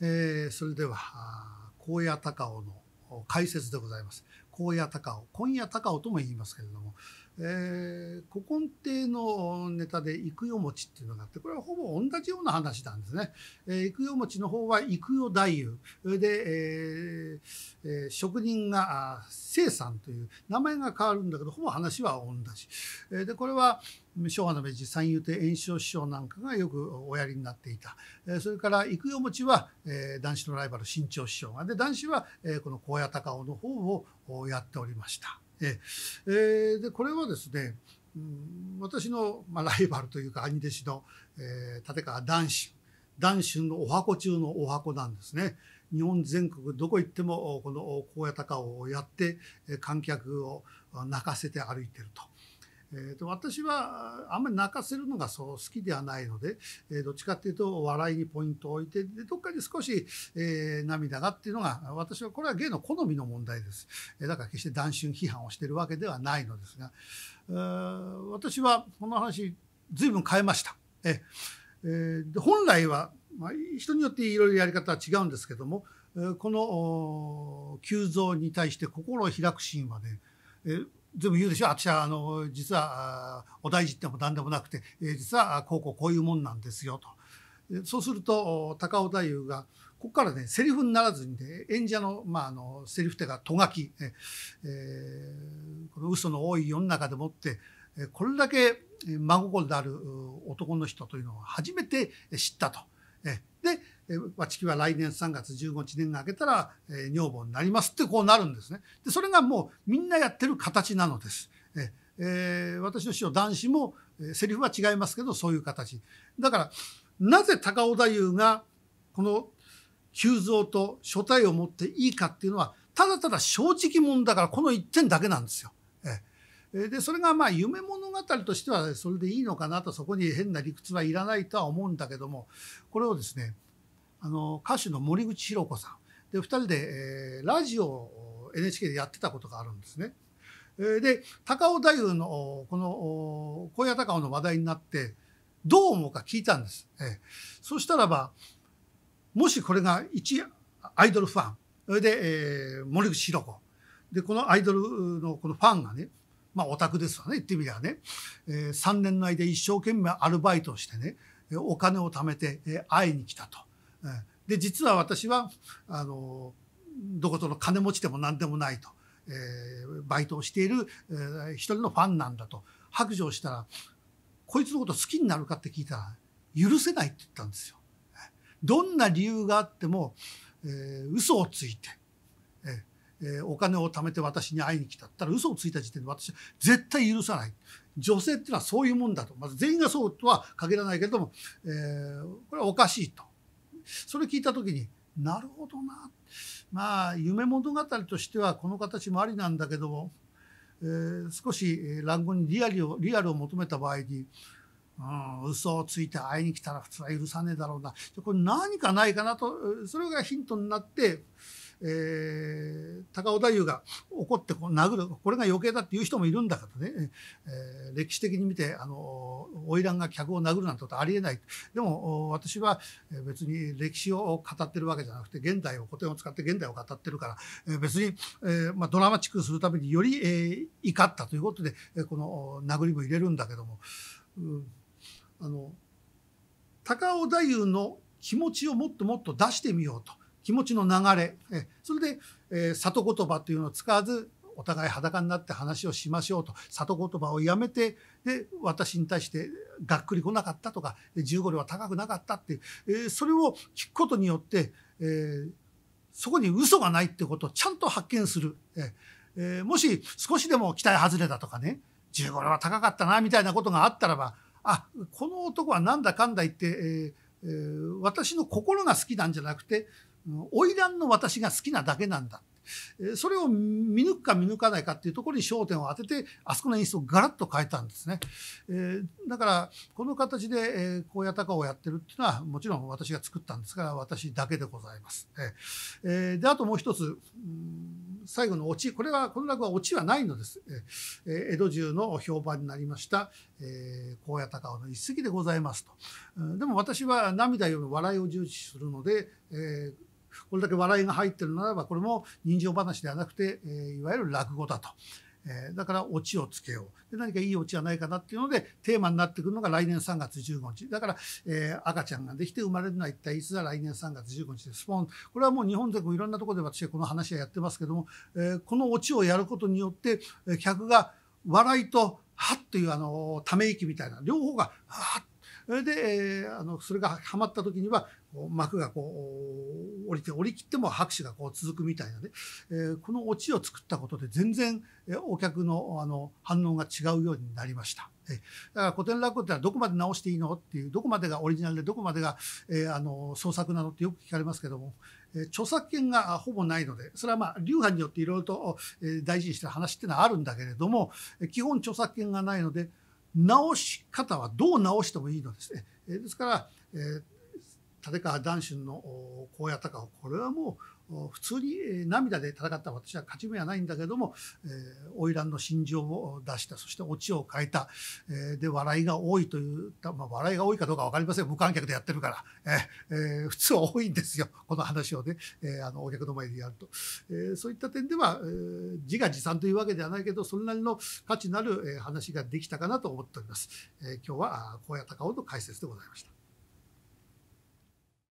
えー、それでは高野高尾の解説でございます高野高尾今夜高尾とも言いますけれども、えー、古今亭のネタで「幾代餅」っていうのがあってこれはほぼ同じような話なんですね。え幾代餅の方は幾代太夫で、えーえー、職人が清さんという名前が変わるんだけどほぼ話は同じ。えー、でこれは昭和の明治三遊亭圓生師匠なんかがよくおやりになっていた、えー、それから幾代餅は、えー、男子のライバル新潮師匠がで男子は、えー、この高野高尾の方をやっておりました。えー、でこれはですね、うん、私の、まあ、ライバルというか兄弟子の、えー、立川談春談春のお箱中のお箱なんですね。日本全国どこ行ってもこの高野高をやって観客を泣かせて歩いてると。えーと、私はあんまり泣かせるのがそう好きではないので、えー、どっちかっていうと笑いにポイントを置いてでどっかに少し、えー、涙がっていうのが私はこれは芸の好みの問題です、えー、だから決して断春批判をしてるわけではないのですが、えー、私はこの話随分変えました。えー、で本来は、まあ、人によっていろいろやり方は違うんですけどもこの急増に対して心を開くシーンはね全部言うでしょ私はあの実はお大事っても何でもなくて、え実はこうこうこういうもんなんですよと。そうすると高尾太夫がここからねセリフにならずにね演者の,、まあ、あのセリフ手がとがき、えー、この嘘の多い世の中でもってこれだけ真心である男の人というのを初めて知ったと。でえー、わは来年3月15日年が明けたら、えー、女房になりますってこうなるんですね。でそれがもうみんなやってる形なのです。ええー、私の師匠男子も、えー、セリフは違いますけどそういう形。だからなぜ高尾太夫がこの急蔵と書体を持っていいかっていうのはただただ正直者だからこの1点だけなんですよ。でそれがまあ夢物語としてはそれでいいのかなとそこに変な理屈はいらないとは思うんだけどもこれをですねあの歌手の森口博子さんで2人で、えー、ラジオを NHK でやってたことがあるんですね。えで高尾太夫のこの高野高尾の話題になってどう思うか聞いたんです。えそしたらばもしこれが一アイドルファンそれで、えー、森口博子でこのアイドルのこのファンがねまあオタクですわね言ってみればね、えー、3年の間一生懸命アルバイトをしてねお金を貯めて、え会いに来たと。で実は私はあのどことの金持ちでも何でもないと、えー、バイトをしている、えー、一人のファンなんだと白状したら「こいつのこと好きになるか?」って聞いたら「許せない」って言ったんですよ。どんな理由があっても、えー、嘘をついて、ええー、お金を貯めて私に会いに来たったら嘘をついた時点で私は絶対許さない。女性っていうのはそういうもんだと。まず全員がそうとは限らないけれども、えー、これはおかしいと。それ聞いた時になるほどなまあ夢物語としてはこの形もありなんだけども、えー、少し乱語にリアルをリアルを求めた場合にうん、嘘をついて会いに来たら普通は許さねえだろうな。これ何かないかなと、それがヒントになって、えー、高尾太夫が怒って殴るこれが余計だっていう人もいるんだからね、えー、歴史的に見てあの花魁が客を殴るなんてことはありえないでも私は別に歴史を語ってるわけじゃなくて現代を古典を使って現代を語ってるから、えー、別に、えーまあ、ドラマチックするためにより、えー、怒ったということでこの殴りも入れるんだけども、うん、あの高尾太夫の気持ちをもっともっと出してみようと。気持ちの流れ、えそれで、え里言葉というのを使わずお互い裸になって話をしましょうと里言葉をやめてで私に対してがっくり来なかったとか15両は高くなかったっていう、えそれを聞くことによって、えそこに嘘がないってことをちゃんと発見する、えもし少しでも期待外れだとかね15両は高かったなみたいなことがあったらばあこの男はなんだかんだ言って、えーえー、私の心が好きなんじゃなくて花魁の私が好きなだけなんだそれを見抜くか見抜かないかっていうところに焦点を当ててあそこの演出をガラッと変えたんですね、えー、だからこの形で、えー、こうをやってるっていうのはもちろん私が作ったんですから私だけでございます、えー、であともう一つ、最後のオチこれはこの落語はオチはないのです、えー、江戸中の評判になりました「えー、高野高の一席でございますと」と、うん、でも私は涙より笑いを重視するので、えーこれだけ笑いが入ってるならばこれも人情話ではなくて、えー、いわゆる落語だと。えー、だからオチをつけようで何かいいオチはないかなっていうのでテーマになってくるのが来年3月15日だから、えー、赤ちゃんができて生まれるのは一体いつだ来年3月15日ですポンこれはもう日本全国いろんなところで私はこの話はやってますけども、えー、このオチをやることによって客が笑いとはっというあのため息みたいな両方がはとそれで、えあのそれがはまった時には幕がこう降りて降り切っても拍手がこう続くみたいなね、えー、このオチを作ったことで全然、えお客のあの反応が違うようになりました。えー、だから古典落語ってのはどこまで直していいのっていうどこまでがオリジナルでどこまでが、えー、あの創作なのってよく聞かれますけども、え著作権がほぼないのでそれはまあ流派によっていろいろと、え大事にしてる話っていうのはあるんだけれども基本著作権がないので直し方はどう直してもいいのですね。ですから、えー、立川談春の高野高穂これはもう普通に涙で戦った私は勝ち目はないんだけども花魁、の心情を出したそしてオチを変えた、えで笑いが多いという、まあ、笑いが多いかどうか分かりません無観客でやってるから、ええー、普通は多いんですよこの話をね、えー、あのお客の前でやると、えー、そういった点では、えー、自画自賛というわけではないけどそれなりの価値のある話ができたかなと思っております。えー、今日は高野高尾の解説でございました。